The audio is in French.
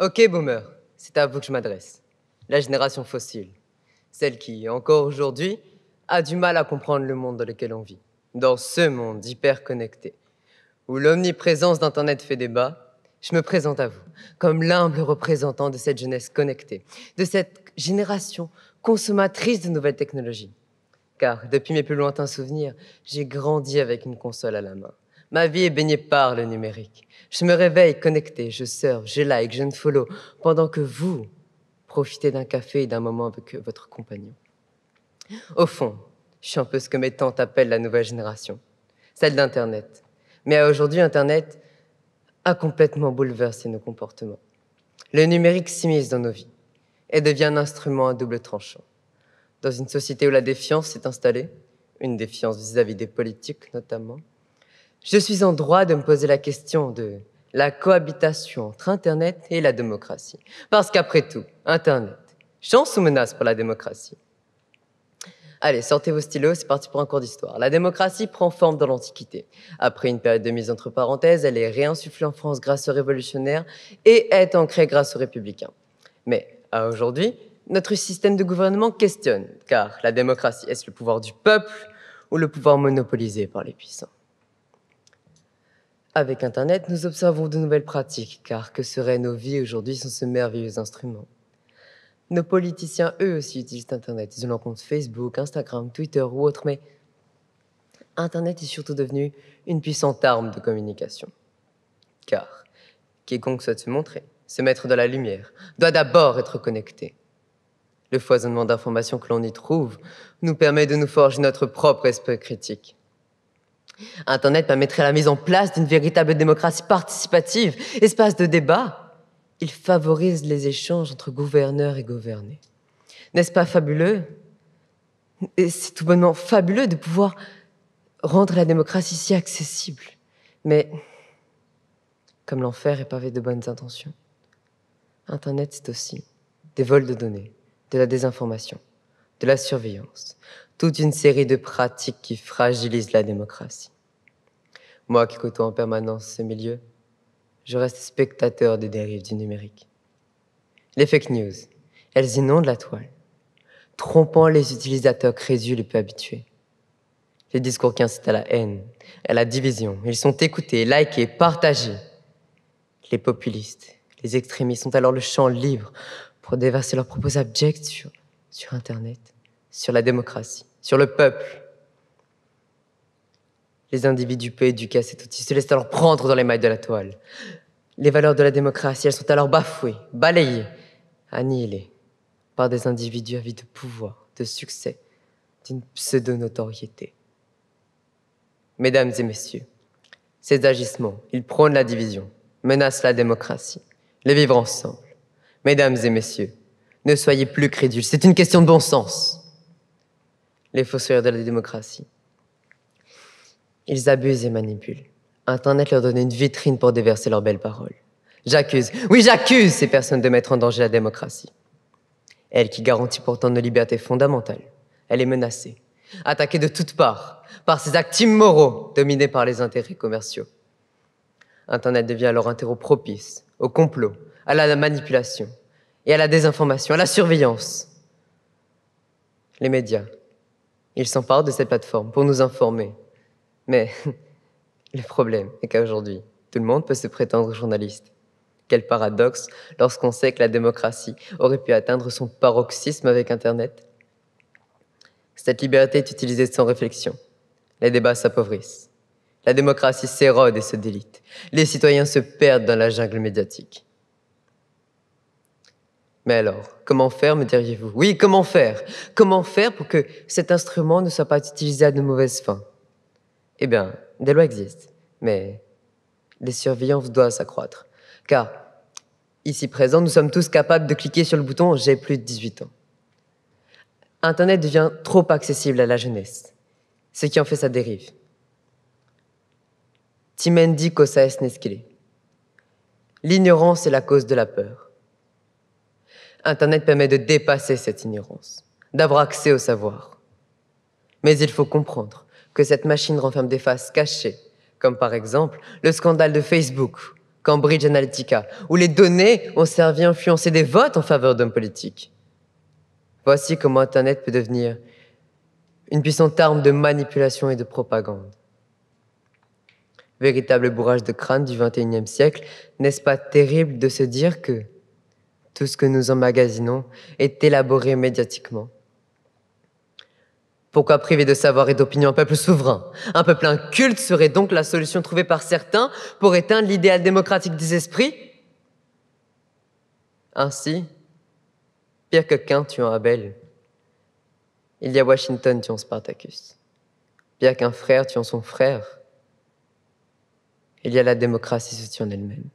Ok, boomer, c'est à vous que je m'adresse. La génération fossile, celle qui, encore aujourd'hui, a du mal à comprendre le monde dans lequel on vit. Dans ce monde hyper connecté, où l'omniprésence d'Internet fait débat, je me présente à vous comme l'humble représentant de cette jeunesse connectée, de cette génération consommatrice de nouvelles technologies. Car depuis mes plus lointains souvenirs, j'ai grandi avec une console à la main. Ma vie est baignée par le numérique. Je me réveille connecté, je sors je like, je ne follow, pendant que vous profitez d'un café et d'un moment avec votre compagnon. Au fond, je suis un peu ce que mes tantes appellent la nouvelle génération, celle d'Internet. Mais aujourd'hui, Internet a complètement bouleversé nos comportements. Le numérique s'immisce dans nos vies et devient un instrument à double tranchant. Dans une société où la défiance s'est installée, une défiance vis à -vis des politiques notamment, je suis en droit de me poser la question de la cohabitation entre Internet et la démocratie. Parce qu'après tout, Internet, chance ou menace pour la démocratie Allez, sortez vos stylos, c'est parti pour un cours d'histoire. La démocratie prend forme dans l'Antiquité. Après une période de mise entre parenthèses, elle est réinsufflée en France grâce aux révolutionnaires et est ancrée grâce aux républicains. Mais à aujourd'hui, notre système de gouvernement questionne, car la démocratie, est-ce le pouvoir du peuple ou le pouvoir monopolisé par les puissants avec Internet, nous observons de nouvelles pratiques, car que seraient nos vies aujourd'hui sans ce merveilleux instrument Nos politiciens, eux aussi, utilisent Internet. Ils ont compte Facebook, Instagram, Twitter ou autre, mais Internet est surtout devenu une puissante arme de communication. Car quiconque souhaite se montrer, se mettre dans la lumière, doit d'abord être connecté. Le foisonnement d'informations que l'on y trouve nous permet de nous forger notre propre esprit critique. Internet permettrait la mise en place d'une véritable démocratie participative, espace de débat. Il favorise les échanges entre gouverneurs et gouvernés. N'est-ce pas fabuleux Et c'est tout bonnement fabuleux de pouvoir rendre la démocratie si accessible. Mais comme l'enfer est pavé de bonnes intentions, Internet c'est aussi des vols de données, de la désinformation, de la surveillance, toute une série de pratiques qui fragilisent la démocratie moi qui côtoie en permanence ce milieu, je reste spectateur des dérives du numérique. Les fake news, elles inondent la toile, trompant les utilisateurs crédules et peu habitués. Les discours qui incitent à la haine, à la division, ils sont écoutés, likés, partagés. Les populistes, les extrémistes sont alors le champ libre pour déverser leurs propos abjects sur Internet, sur la démocratie, sur le peuple, les individus peu éduqués à cet outil se laissent alors prendre dans les mailles de la toile. Les valeurs de la démocratie, elles sont alors bafouées, balayées, annihilées par des individus vie de pouvoir, de succès, d'une pseudo-notoriété. Mesdames et messieurs, ces agissements, ils prônent la division, menacent la démocratie, les vivre ensemble. Mesdames et messieurs, ne soyez plus crédules, c'est une question de bon sens. Les fossoyeurs de la démocratie, ils abusent et manipulent. Internet leur donne une vitrine pour déverser leurs belles paroles. J'accuse, oui j'accuse ces personnes de mettre en danger la démocratie. Elle qui garantit pourtant nos libertés fondamentales, elle est menacée, attaquée de toutes parts, par ces actes immoraux dominés par les intérêts commerciaux. Internet devient alors un terreau propice au complot, à la manipulation et à la désinformation, à la surveillance. Les médias, ils s'emparent de cette plateforme pour nous informer, mais le problème est qu'aujourd'hui, tout le monde peut se prétendre journaliste. Quel paradoxe lorsqu'on sait que la démocratie aurait pu atteindre son paroxysme avec Internet. Cette liberté est utilisée sans réflexion. Les débats s'appauvrissent. La démocratie s'érode et se délite. Les citoyens se perdent dans la jungle médiatique. Mais alors, comment faire, me diriez-vous Oui, comment faire Comment faire pour que cet instrument ne soit pas utilisé à de mauvaises fins eh bien, des lois existent, mais les surveillances doivent s'accroître. Car, ici présent, nous sommes tous capables de cliquer sur le bouton J'ai plus de 18 ans. Internet devient trop accessible à la jeunesse, ce qui en fait sa dérive. Timendi L'ignorance est la cause de la peur. Internet permet de dépasser cette ignorance, d'avoir accès au savoir. Mais il faut comprendre que cette machine renferme des faces cachées, comme par exemple le scandale de Facebook, Cambridge Analytica, où les données ont servi à influencer des votes en faveur d'hommes politiques. Voici comment Internet peut devenir une puissante arme de manipulation et de propagande. Véritable bourrage de crâne du XXIe siècle, n'est-ce pas terrible de se dire que tout ce que nous emmagasinons est élaboré médiatiquement pourquoi priver de savoir et d'opinion un peuple souverain Un peuple inculte serait donc la solution trouvée par certains pour éteindre l'idéal démocratique des esprits Ainsi, pire que Cain tuant Abel, il y a Washington tuant Spartacus. Pire qu'un frère tuant son frère, il y a la démocratie se en elle-même.